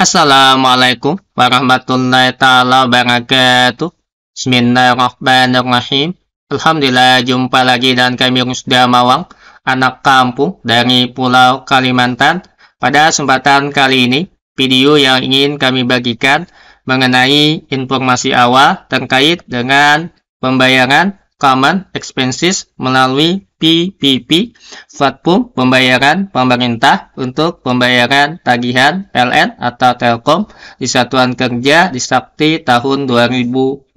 Assalamualaikum warahmatullahi taala wabarakatuh. Bismillahirrahmanirrahim. Alhamdulillah jumpa lagi dan kami sudah Mawang, anak kampung dari Pulau Kalimantan. Pada kesempatan kali ini, video yang ingin kami bagikan mengenai informasi awal terkait dengan pembayaran common expenses melalui PPP, platform pembayaran pemerintah untuk pembayaran tagihan PLN atau Telkom di Satuan Kerja di Sakti tahun 2024.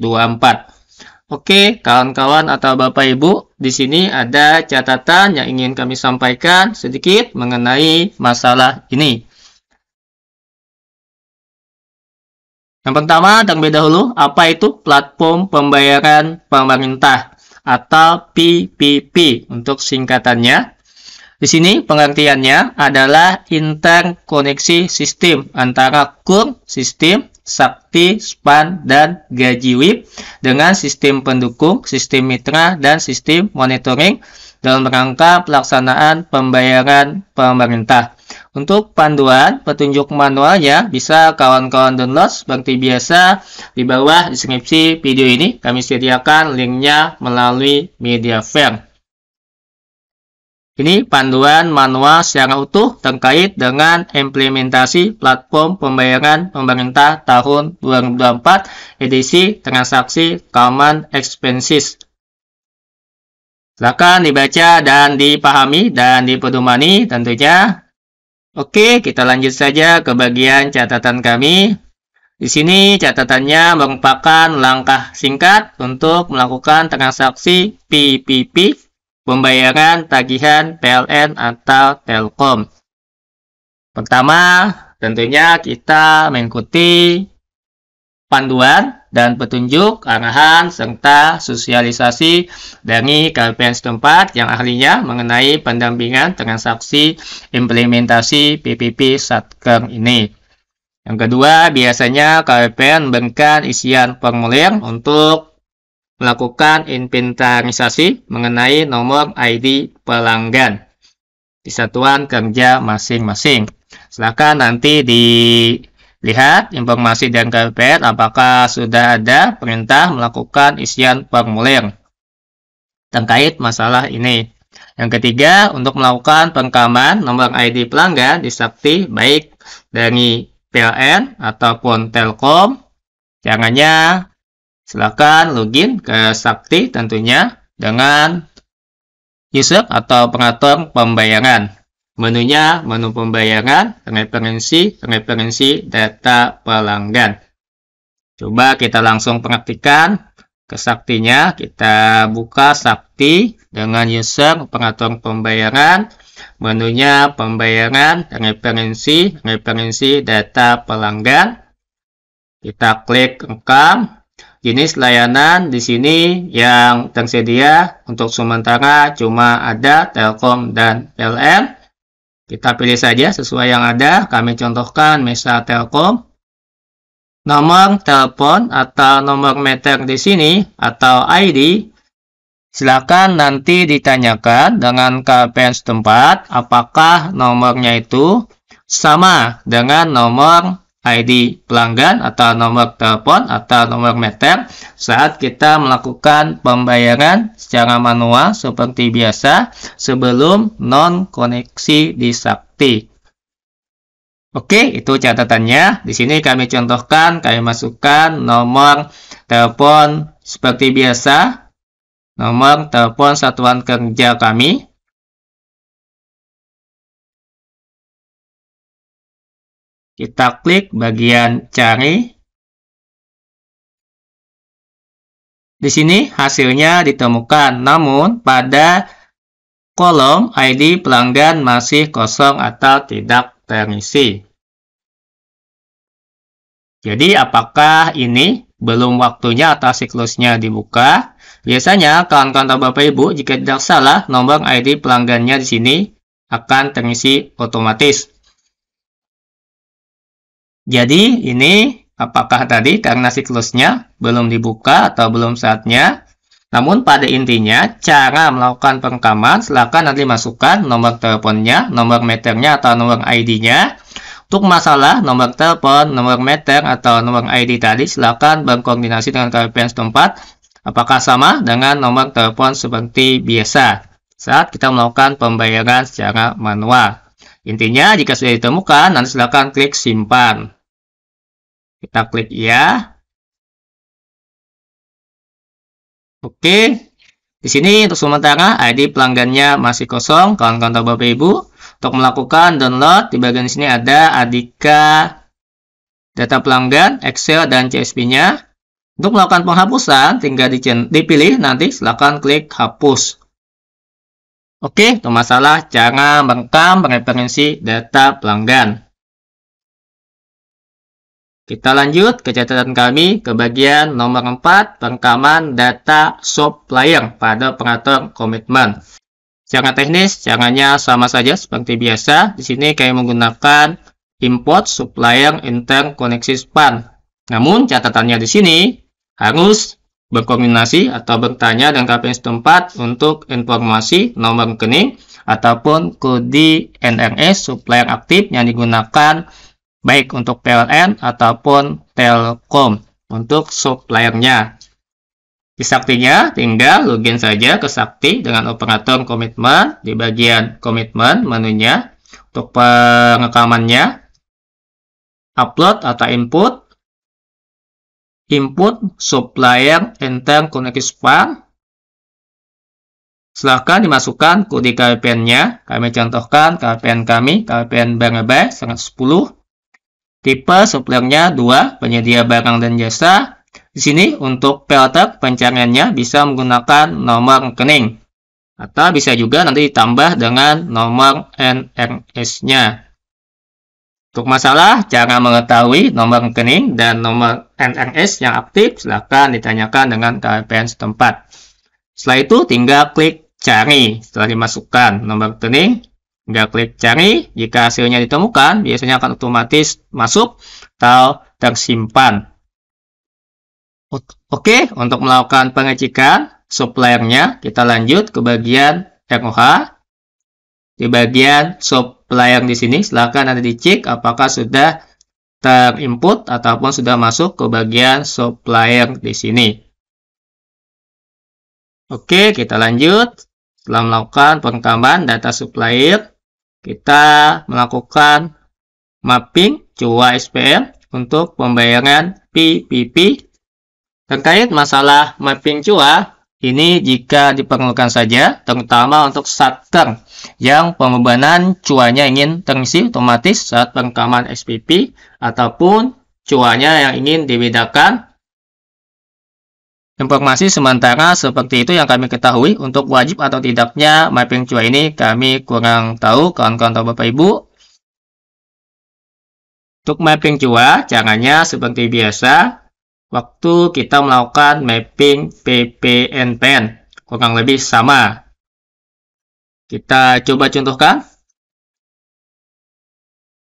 Oke, kawan-kawan atau Bapak Ibu, di sini ada catatan yang ingin kami sampaikan sedikit mengenai masalah ini. Yang pertama, terlebih dahulu, apa itu platform pembayaran pemerintah? atau PPP untuk singkatannya. Di sini pengertiannya adalah interkoneksi sistem antara core sistem Sakti, Span, dan Gaji WIP dengan sistem pendukung, sistem mitra, dan sistem monitoring dalam rangka pelaksanaan pembayaran pemerintah. Untuk panduan petunjuk manualnya bisa kawan-kawan download seperti biasa di bawah deskripsi video ini. Kami sediakan linknya melalui media fair. Ini panduan manual secara utuh terkait dengan implementasi platform pembayaran pemerintah tahun 2024 edisi transaksi common expenses. Silakan dibaca dan dipahami dan dipedomani tentunya. Oke, kita lanjut saja ke bagian catatan kami. Di sini catatannya merupakan langkah singkat untuk melakukan transaksi PPP pembayaran tagihan PLN atau Telkom. Pertama, tentunya kita mengikuti panduan dan petunjuk, arahan, serta sosialisasi dari KPN setempat yang ahlinya mengenai pendampingan transaksi implementasi PPP Satker ini. Yang kedua, biasanya KPN memberikan isian formulir untuk melakukan inventarisasi mengenai nomor ID pelanggan di satuan kerja masing-masing. Silakan nanti dilihat informasi dan KPR apakah sudah ada perintah melakukan isian formulir terkait masalah ini. Yang ketiga, untuk melakukan perekaman nomor ID pelanggan di Sakti baik dari PLN ataupun Telkom, caranya Silakan login ke Sakti tentunya dengan user atau pengatur pembayaran. Menunya menu pembayaran, referensi, referensi data pelanggan. Coba kita langsung praktikan ke Saktinya. Kita buka Sakti dengan user pengatur pembayaran, menunya pembayaran, referensi, referensi data pelanggan. Kita klik rekam, Jenis layanan di sini yang tersedia untuk sementara cuma ada Telkom dan PLN. Kita pilih saja sesuai yang ada. Kami contohkan misal Telkom. Nomor telepon atau nomor meter di sini atau ID Silakan nanti ditanyakan dengan KPN setempat apakah nomornya itu sama dengan nomor ID pelanggan atau nomor telepon atau nomor meter saat kita melakukan pembayaran secara manual seperti biasa sebelum non koneksi disakti. Oke, itu catatannya. Di sini kami contohkan, kami masukkan nomor telepon seperti biasa, nomor telepon satuan kerja kami, Kita klik bagian cari. Di sini hasilnya ditemukan, namun pada kolom ID pelanggan masih kosong atau tidak terisi. Jadi apakah ini belum waktunya atau siklusnya dibuka? Biasanya kawan-kawan atau Bapak Ibu jika tidak salah nomor ID pelanggannya di sini akan terisi otomatis. Jadi ini apakah tadi karena siklusnya belum dibuka atau belum saatnya. Namun pada intinya cara melakukan perekaman silakan nanti masukkan nomor teleponnya, nomor meternya atau nomor ID-nya. Untuk masalah nomor telepon, nomor meter atau nomor ID tadi silakan berkoordinasi dengan KPPN setempat apakah sama dengan nomor telepon seperti biasa saat kita melakukan pembayaran secara manual. Intinya, jika sudah ditemukan, nanti silakan klik simpan. Kita klik ya. Oke. Di sini untuk sementara ID pelanggannya masih kosong, kawan-kawan atau Bapak Ibu. Untuk melakukan download, di bagian sini ada Adika data pelanggan, Excel, dan CSV-nya. Untuk melakukan penghapusan, tinggal dipilih nanti silakan klik hapus. Oke, untuk masalah cara merekam referensi data pelanggan. Kita lanjut ke catatan kami ke bagian nomor 4, perekaman data supplier pada pengatur komitmen. Secara teknis, caranya sama saja seperti biasa. Di sini kami menggunakan import supplier koneksi span. Namun, catatannya di sini harus berkoordinasi atau bertanya dengan KPI setempat untuk informasi nomor rekening ataupun kode NRS supplier aktif yang digunakan baik untuk PLN ataupun Telkom untuk suppliernya. Di Saktinya tinggal login saja ke Sakti dengan operator komitmen di bagian komitmen menunya untuk pengekamannya upload atau input input supplier enter connect spark. Silahkan dimasukkan kode KPN-nya. Kami contohkan KPN kami, KPN sangat 110. Tipe supplier-nya 2, penyedia barang dan jasa. Di sini untuk filter pencariannya bisa menggunakan nomor rekening. Atau bisa juga nanti ditambah dengan nomor NRS-nya. Untuk masalah cara mengetahui nomor rekening dan nomor NRS yang aktif, silakan ditanyakan dengan KPN setempat. Setelah itu tinggal klik cari setelah dimasukkan nomor rekening, tinggal klik cari. Jika hasilnya ditemukan, biasanya akan otomatis masuk atau tersimpan. Oke, untuk melakukan pengecekan suppliernya, kita lanjut ke bagian ROH di bagian sub di sini. Silahkan nanti dicek apakah sudah terinput ataupun sudah masuk ke bagian supplier di sini. Oke, kita lanjut. Setelah melakukan perekaman data supplier, kita melakukan mapping CUA SPM untuk pembayaran PPP. Terkait masalah mapping CUA, ini jika diperlukan saja, terutama untuk satker yang pembebanan cuanya ingin terisi otomatis saat pengkaman SPP ataupun cuanya yang ingin dibedakan. Informasi sementara seperti itu yang kami ketahui untuk wajib atau tidaknya mapping cua ini kami kurang tahu kawan-kawan atau Bapak Ibu. Untuk mapping cua, caranya seperti biasa, waktu kita melakukan mapping PPNPN. Kurang lebih sama. Kita coba contohkan.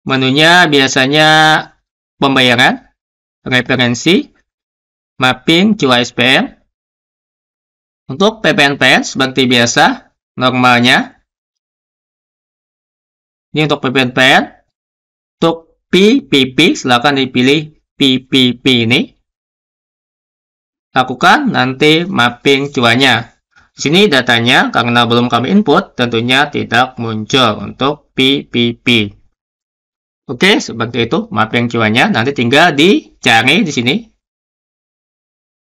Menunya biasanya pembayaran, referensi, mapping QSPN. Untuk PPNPN seperti biasa, normalnya. Ini untuk PPNPN. Untuk PPP, silakan dipilih PPP ini lakukan nanti mapping cuannya. Di sini datanya karena belum kami input tentunya tidak muncul untuk PPP. Oke, seperti itu mapping cuannya. Nanti tinggal dicari di sini.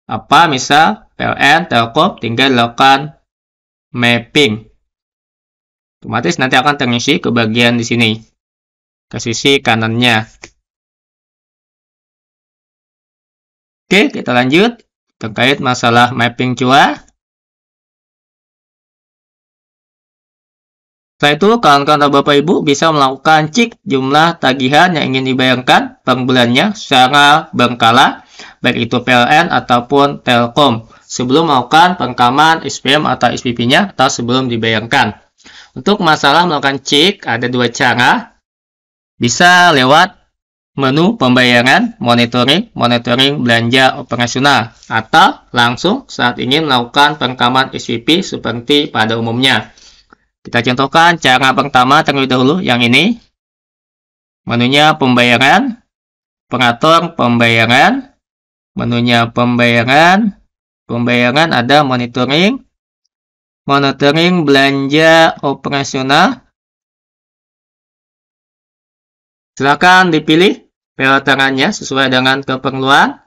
Apa misal PLN Telkom tinggal lakukan mapping. Otomatis nanti akan terisi ke bagian di sini. Ke sisi kanannya. Oke, kita lanjut terkait masalah mapping CUA. Setelah itu, kawan-kawan atau Bapak Ibu bisa melakukan cek jumlah tagihan yang ingin dibayangkan per bulannya secara berkala, baik itu PLN ataupun Telkom, sebelum melakukan pengkaman SPM atau SPP-nya atau sebelum dibayangkan. Untuk masalah melakukan cek, ada dua cara. Bisa lewat menu pembayaran, monitoring, monitoring belanja operasional, atau langsung saat ingin melakukan perekaman SVP seperti pada umumnya. Kita contohkan cara pertama terlebih dahulu yang ini. Menunya pembayaran, pengatur pembayaran, menunya pembayaran, pembayaran ada monitoring, monitoring belanja operasional, Silakan dipilih peleterannya sesuai dengan keperluan.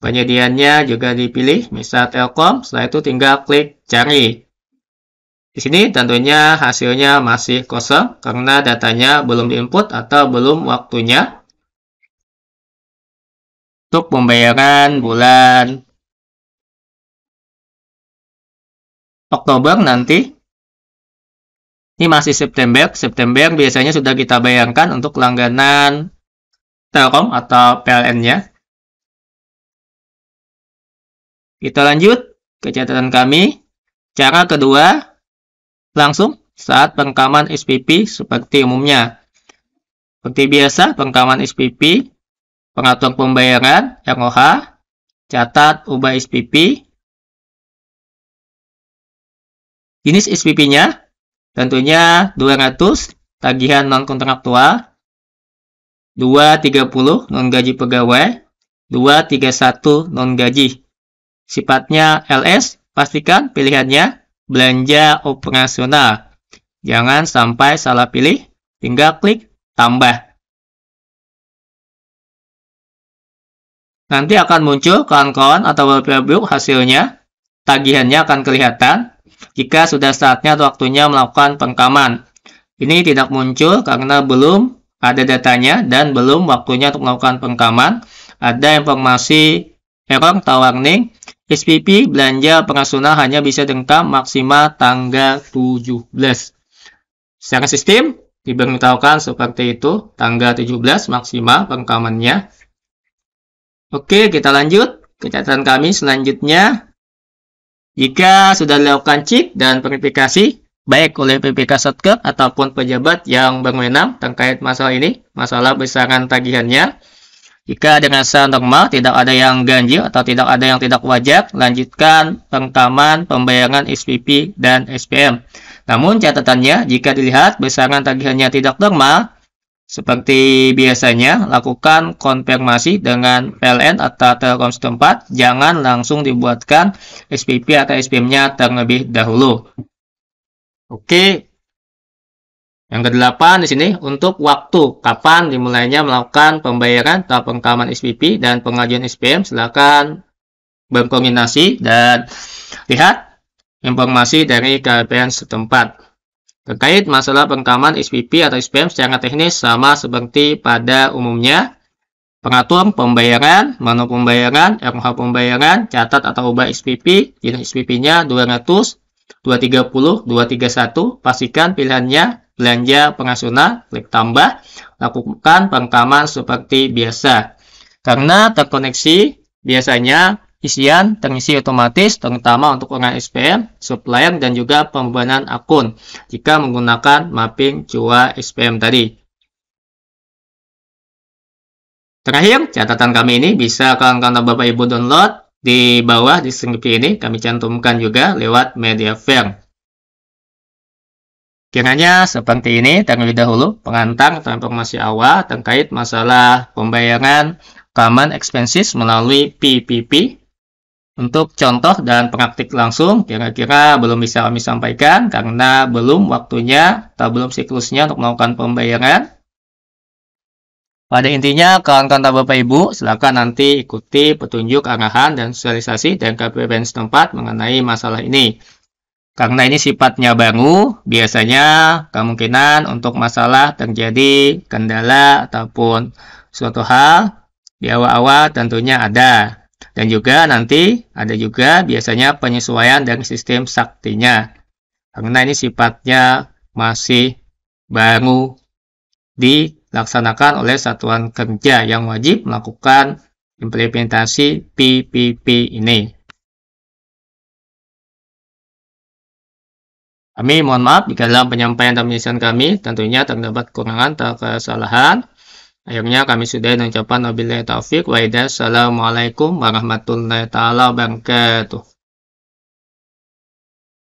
Penyediaannya juga dipilih, misal Telkom, setelah itu tinggal klik cari. Di sini tentunya hasilnya masih kosong karena datanya belum diinput atau belum waktunya. Untuk pembayaran bulan Oktober nanti ini masih September. September biasanya sudah kita bayangkan untuk langganan Telkom atau pln ya. Kita lanjut ke catatan kami. Cara kedua, langsung saat pengkaman SPP seperti umumnya. Seperti biasa, pengkaman SPP, pengaturan pembayaran, ROH, catat ubah SPP, jenis SPP-nya, tentunya 200, tagihan non-kontraktual, 230 non gaji pegawai, 231 non gaji. Sifatnya LS, pastikan pilihannya belanja operasional. Jangan sampai salah pilih, tinggal klik tambah. Nanti akan muncul kawan-kawan atau webbook hasilnya. Tagihannya akan kelihatan jika sudah saatnya atau waktunya melakukan pengkaman. Ini tidak muncul karena belum ada datanya dan belum waktunya untuk melakukan pengkaman. Ada informasi error atau warning. SPP belanja operasional hanya bisa dengkam maksimal tanggal 17. Secara sistem diberitahukan seperti itu tanggal 17 maksimal pengkamannya. Oke, kita lanjut catatan kami selanjutnya. Jika sudah dilakukan cek dan verifikasi, baik oleh PPK Satker ataupun pejabat yang berwenang terkait masalah ini, masalah besaran tagihannya. Jika dengan secara normal tidak ada yang ganjil atau tidak ada yang tidak wajar, lanjutkan pengkaman pembayaran SPP dan SPM. Namun catatannya, jika dilihat besaran tagihannya tidak normal, seperti biasanya, lakukan konfirmasi dengan PLN atau Telkom setempat. Jangan langsung dibuatkan SPP atau SPM-nya terlebih dahulu. Oke. Yang kedelapan di sini untuk waktu kapan dimulainya melakukan pembayaran atau pengkaman SPP dan pengajuan SPM silakan berkoordinasi dan lihat informasi dari KPN setempat. Terkait masalah pengkaman SPP atau SPM secara teknis sama seperti pada umumnya pengaturan pembayaran, menu pembayaran, RH pembayaran, catat atau ubah SPP, jenis SPP-nya 200, 230, 231, pastikan pilihannya belanja pengasuhan, klik tambah, lakukan perekaman seperti biasa. Karena terkoneksi, biasanya isian terisi otomatis terutama untuk orang SPM, supplier, dan juga pembebanan akun jika menggunakan mapping CUA SPM tadi. Terakhir, catatan kami ini bisa kalian kawan Bapak Ibu download di bawah di deskripsi ini kami cantumkan juga lewat media file. Kiranya seperti ini terlebih dahulu pengantar atau informasi awal terkait masalah pembayaran common expenses melalui PPP. Untuk contoh dan praktik langsung kira-kira belum bisa kami sampaikan karena belum waktunya atau belum siklusnya untuk melakukan pembayaran. Pada intinya, kawan-kawan Bapak Ibu, silakan nanti ikuti petunjuk, arahan, dan sosialisasi dan KPPN setempat mengenai masalah ini. Karena ini sifatnya baru, biasanya kemungkinan untuk masalah terjadi kendala ataupun suatu hal di awal-awal tentunya ada. Dan juga nanti ada juga biasanya penyesuaian dari sistem saktinya. Karena ini sifatnya masih baru di dilaksanakan oleh satuan kerja yang wajib melakukan implementasi PPP ini. Kami mohon maaf jika dalam penyampaian dan penyelesaian kami tentunya terdapat kekurangan atau kesalahan. Akhirnya kami sudah mengucapkan wabillahi taufik wa Assalamualaikum warahmatullahi taala wabarakatuh.